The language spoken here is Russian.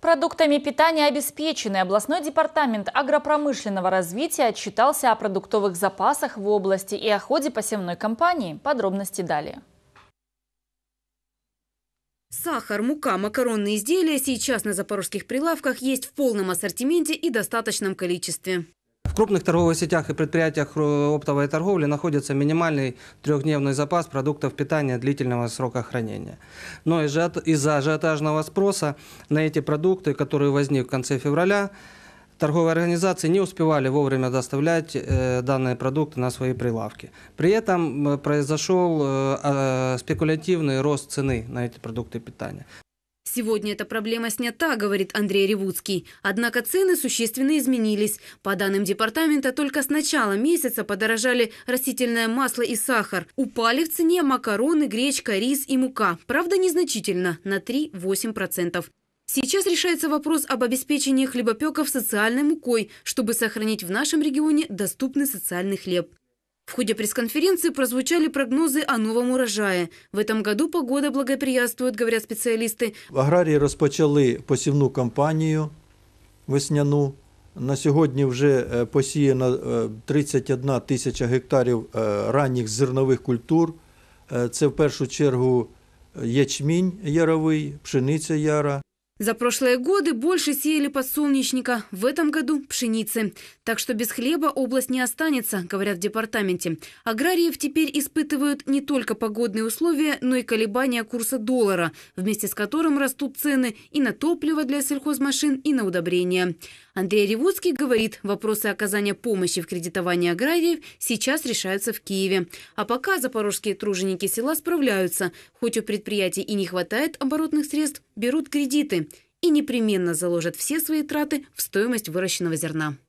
Продуктами питания обеспечены. Областной департамент агропромышленного развития отчитался о продуктовых запасах в области и о ходе посевной кампании. Подробности далее. Сахар, мука, макаронные изделия сейчас на запорожских прилавках есть в полном ассортименте и достаточном количестве. В крупных торговых сетях и предприятиях оптовой торговли находится минимальный трехдневный запас продуктов питания длительного срока хранения. Но из-за ажиотажного спроса на эти продукты, которые возник в конце февраля, торговые организации не успевали вовремя доставлять э, данные продукты на свои прилавки. При этом э, произошел э, а, спекулятивный рост цены на эти продукты питания. Сегодня эта проблема снята, говорит Андрей Ревуцкий. Однако цены существенно изменились. По данным департамента, только с начала месяца подорожали растительное масло и сахар. Упали в цене макароны, гречка, рис и мука. Правда, незначительно – на 3-8%. Сейчас решается вопрос об обеспечении хлебопеков социальной мукой, чтобы сохранить в нашем регионе доступный социальный хлеб. В ходе пресс-конференции прозвучали прогнозы о новом урожае. В этом году погода благоприятствует, говорят специалисты. Аграрії розпочали посівну кампанію весняну. На сьогодні вже е, посіяно 31 е, тисяча гектарів е, ранніх зернових культур. Це в першу чергу ячмінь яровий, пшениця яра. За прошлые годы больше сеяли подсолнечника, в этом году – пшеницы. Так что без хлеба область не останется, говорят в департаменте. Аграриев теперь испытывают не только погодные условия, но и колебания курса доллара, вместе с которым растут цены и на топливо для сельхозмашин, и на удобрения. Андрей Ревудский говорит, вопросы оказания помощи в кредитовании аграриев сейчас решаются в Киеве. А пока запорожские труженики села справляются. Хоть у предприятий и не хватает оборотных средств, берут кредиты и непременно заложат все свои траты в стоимость выращенного зерна.